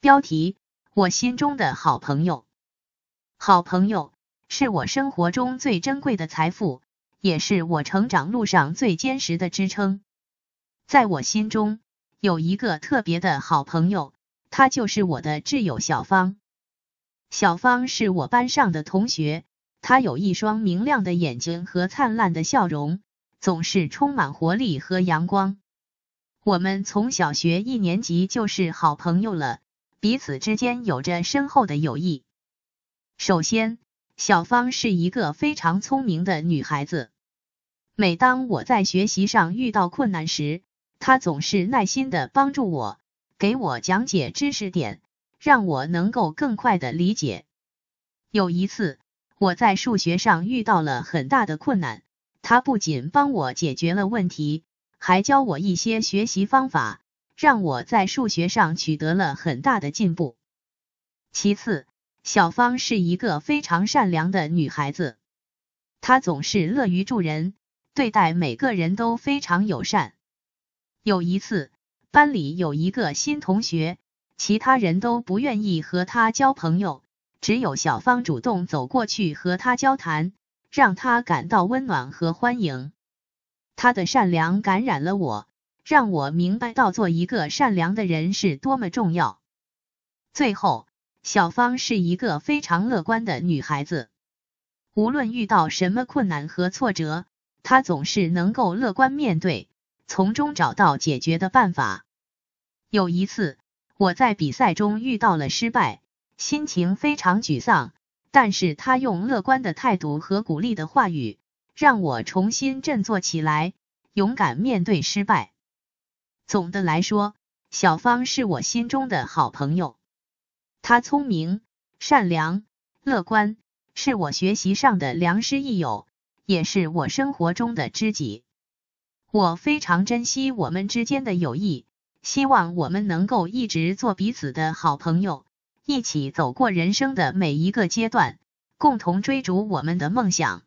标题：我心中的好朋友。好朋友是我生活中最珍贵的财富，也是我成长路上最坚实的支撑。在我心中有一个特别的好朋友，他就是我的挚友小芳。小芳是我班上的同学，她有一双明亮的眼睛和灿烂的笑容，总是充满活力和阳光。我们从小学一年级就是好朋友了。彼此之间有着深厚的友谊。首先，小芳是一个非常聪明的女孩子。每当我在学习上遇到困难时，她总是耐心的帮助我，给我讲解知识点，让我能够更快的理解。有一次，我在数学上遇到了很大的困难，她不仅帮我解决了问题，还教我一些学习方法。让我在数学上取得了很大的进步。其次，小芳是一个非常善良的女孩子，她总是乐于助人，对待每个人都非常友善。有一次，班里有一个新同学，其他人都不愿意和他交朋友，只有小芳主动走过去和他交谈，让他感到温暖和欢迎。她的善良感染了我。让我明白到做一个善良的人是多么重要。最后，小芳是一个非常乐观的女孩子，无论遇到什么困难和挫折，她总是能够乐观面对，从中找到解决的办法。有一次，我在比赛中遇到了失败，心情非常沮丧，但是她用乐观的态度和鼓励的话语，让我重新振作起来，勇敢面对失败。总的来说，小芳是我心中的好朋友。她聪明、善良、乐观，是我学习上的良师益友，也是我生活中的知己。我非常珍惜我们之间的友谊，希望我们能够一直做彼此的好朋友，一起走过人生的每一个阶段，共同追逐我们的梦想。